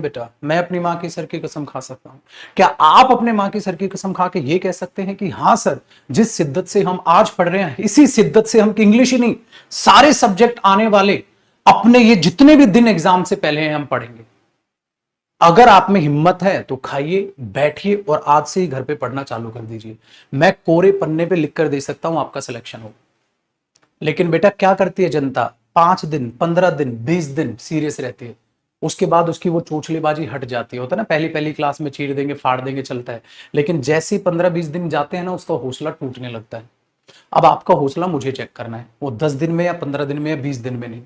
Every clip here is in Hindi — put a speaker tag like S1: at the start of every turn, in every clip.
S1: बेटा मैं अपनी माँ के सर की कसम खा सकता हूँ क्या आप अपने माँ के सर की कसम खा के ये कह सकते हैं कि हाँ सर जिस सिद्धत से हम आज पढ़ रहे हैं इसी सिद्धत से हम इंग्लिश ही नहीं सारे सब्जेक्ट आने वाले अपने ये जितने भी दिन एग्जाम से पहले हैं हम पढ़ेंगे अगर आप में हिम्मत है तो खाइए बैठिए और आज से ही घर पे पढ़ना चालू कर दीजिए मैं कोरे पन्ने पे लिख कर दे सकता हूं आपका सिलेक्शन हो लेकिन बेटा क्या करती है जनता पांच दिन पंद्रह दिन बीस दिन सीरियस रहती है उसके बाद उसकी वो चोचलेबाजी हट जाती है होता है ना पहली पहली क्लास में चीर देंगे फाड़ देंगे चलता है लेकिन जैसे पंद्रह बीस दिन जाते हैं ना उसका हौसला टूटने लगता है अब आपका हौसला मुझे चेक करना है वो दस दिन में या पंद्रह दिन में या बीस दिन में नहीं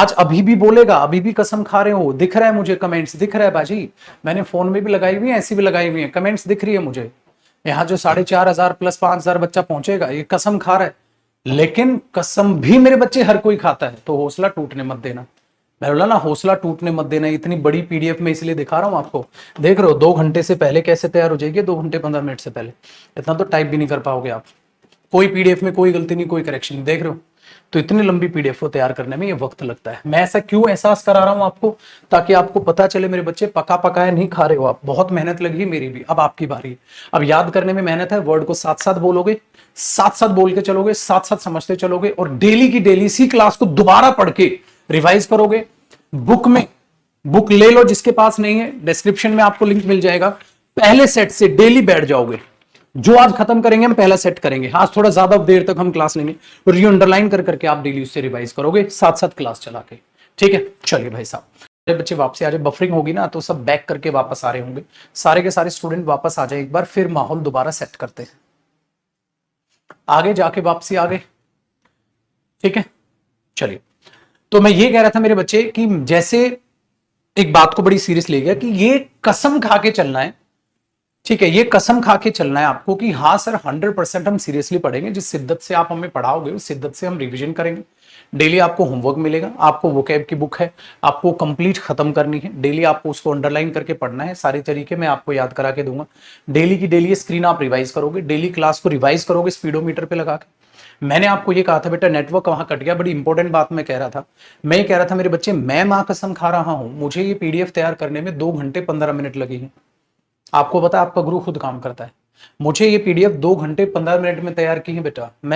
S1: आज अभी भी बोलेगा अभी भी कसम खा रहे हो दिख रहा है मुझे कमेंट्स दिख रहा है बाजी मैंने फोन में भी लगाई हुई है ऐसी भी लगाई हुई है कमेंट्स दिख रही है मुझे यहाँ जो साढ़े चार हजार प्लस पांच हजार बच्चा पहुंचेगा ये कसम खा रहा है लेकिन कसम भी मेरे बच्चे हर कोई खाता है तो हौसला टूटने मत देना मैं बोला ना हौसला टूटने मत देना इतनी बड़ी पीडीएफ में इसलिए दिखा रहा हूँ आपको देख रहे हो दो घंटे से पहले कैसे तैयार हो जाएगी दो घंटे पंद्रह मिनट से पहले इतना तो टाइप भी नहीं कर पाओगे आप कोई पीडीएफ में कोई गलती नहीं कोई करेक्शन नहीं देख रहे हो तो इतनी लंबी पीडीएफ को तैयार करने में ये वक्त लगता है मैं ऐसा क्यों एहसास करा रहा हूं आपको ताकि आपको पता चले मेरे बच्चे पका पकाया नहीं खा रहे हो आप बहुत मेहनत लगी मेरी भी अब आपकी बारी अब याद करने में मेहनत है वर्ड को साथ साथ बोलोगे साथ साथ बोल के चलोगे साथ साथ समझते चलोगे और डेली की डेली इसी क्लास को दोबारा पढ़ के रिवाइज करोगे बुक में बुक ले लो जिसके पास नहीं है डिस्क्रिप्शन में आपको लिंक मिल जाएगा पहले सेट से डेली बैठ जाओगे जो आज खत्म करेंगे हम पहला सेट करेंगे आज थोड़ा ज्यादा देर तक हम क्लास लेंगे रियो अंडरलाइन कर करके आप डेली उससे रिवाइज करोगे साथ साथ क्लास चला के ठीक है चलिए भाई साहब जब बच्चे वापसी आ जाए बफरिंग होगी ना तो सब बैक करके वापस आ रहे होंगे सारे के सारे स्टूडेंट वापस आ जाए एक बार फिर माहौल दोबारा सेट करते हैं आगे जाके वापसी आ गए ठीक है चलिए तो मैं ये कह रहा था मेरे बच्चे कि जैसे एक बात को बड़ी सीरियस ले गया कि ये कसम खा के चलना है ठीक है ये कसम खा के चलना है आपको कि हाँ सर हंड्रेड परसेंट हम सीरियसली पढ़ेंगे जिस शिद्दत से आप हमें पढ़ाओगे उस शिद्दत से हम रिविजन करेंगे डेली आपको होमवर्क मिलेगा आपको वो कैब की बुक है आपको कंप्लीट खत्म करनी है डेली आपको उसको अंडरलाइन करके पढ़ना है सारे तरीके मैं आपको याद करा के दूंगा डेली की डेली स्क्रीन आप रिवाइज करोगे डेली क्लास को रिवाइज करोगे स्पीडोमीटर पर लगा के मैंने आपको ये कहा था बेटा नेटवर्क वहां कट गया बड़ी इंपॉर्टेंट बात मैं कह रहा था मैं ये कह रहा था मेरे बच्चे मैं माँ कसम खा रहा हूँ मुझे ये पीडीएफ तैयार करने में दो घंटे पंद्रह मिनट लगे हैं आपको पता आपका गुरु खुद काम करता है मुझे ये पीडीएफ दो घंटे पंद्रह मिनट में तैयार की है बेटा मैं